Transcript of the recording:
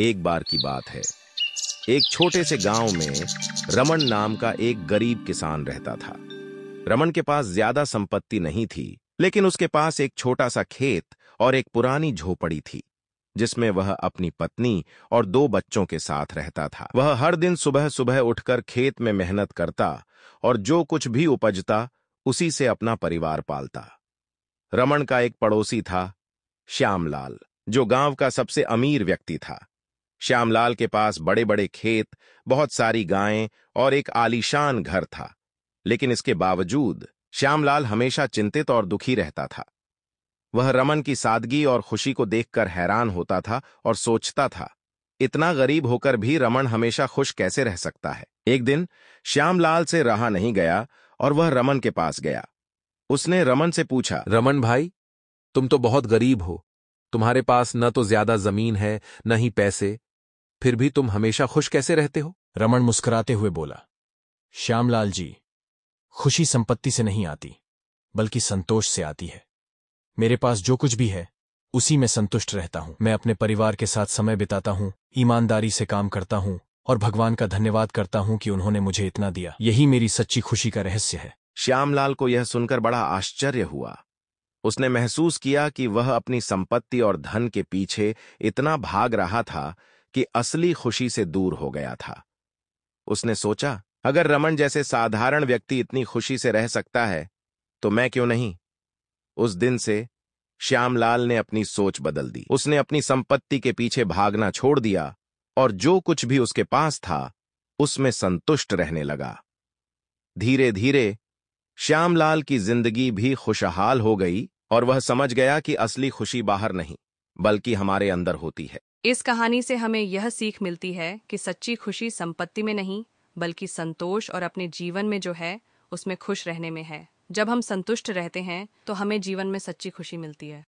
एक बार की बात है एक छोटे से गांव में रमन नाम का एक गरीब किसान रहता था रमन के पास ज्यादा संपत्ति नहीं थी लेकिन उसके पास एक छोटा सा खेत और एक पुरानी झोपड़ी थी जिसमें वह अपनी पत्नी और दो बच्चों के साथ रहता था वह हर दिन सुबह सुबह उठकर खेत में मेहनत करता और जो कुछ भी उपजता उसी से अपना परिवार पालता रमन का एक पड़ोसी था श्यामलाल जो गांव का सबसे अमीर व्यक्ति था श्यामलाल के पास बड़े बड़े खेत बहुत सारी गायें और एक आलीशान घर था लेकिन इसके बावजूद श्यामलाल हमेशा चिंतित और दुखी रहता था वह रमन की सादगी और खुशी को देखकर हैरान होता था और सोचता था इतना गरीब होकर भी रमन हमेशा खुश कैसे रह सकता है एक दिन श्यामलाल से रहा नहीं गया और वह रमन के पास गया उसने रमन से पूछा रमन भाई तुम तो बहुत गरीब हो तुम्हारे पास न तो ज्यादा जमीन है न ही पैसे फिर भी तुम हमेशा खुश कैसे रहते हो रमण मुस्कुराते हुए बोला श्यामलाल जी खुशी संपत्ति से नहीं आती बल्कि संतोष से आती है मेरे पास जो कुछ भी है उसी में संतुष्ट रहता हूं मैं अपने परिवार के साथ समय बिताता हूं ईमानदारी से काम करता हूं और भगवान का धन्यवाद करता हूं कि उन्होंने मुझे इतना दिया यही मेरी सच्ची खुशी का रहस्य है श्यामलाल को यह सुनकर बड़ा आश्चर्य हुआ उसने महसूस किया कि वह अपनी संपत्ति और धन के पीछे इतना भाग रहा था कि असली खुशी से दूर हो गया था उसने सोचा अगर रमन जैसे साधारण व्यक्ति इतनी खुशी से रह सकता है तो मैं क्यों नहीं उस दिन से श्यामलाल ने अपनी सोच बदल दी उसने अपनी संपत्ति के पीछे भागना छोड़ दिया और जो कुछ भी उसके पास था उसमें संतुष्ट रहने लगा धीरे धीरे श्यामलाल की जिंदगी भी खुशहाल हो गई और वह समझ गया कि असली खुशी बाहर नहीं बल्कि हमारे अंदर होती है इस कहानी से हमें यह सीख मिलती है कि सच्ची खुशी संपत्ति में नहीं बल्कि संतोष और अपने जीवन में जो है उसमें खुश रहने में है जब हम संतुष्ट रहते हैं तो हमें जीवन में सच्ची खुशी मिलती है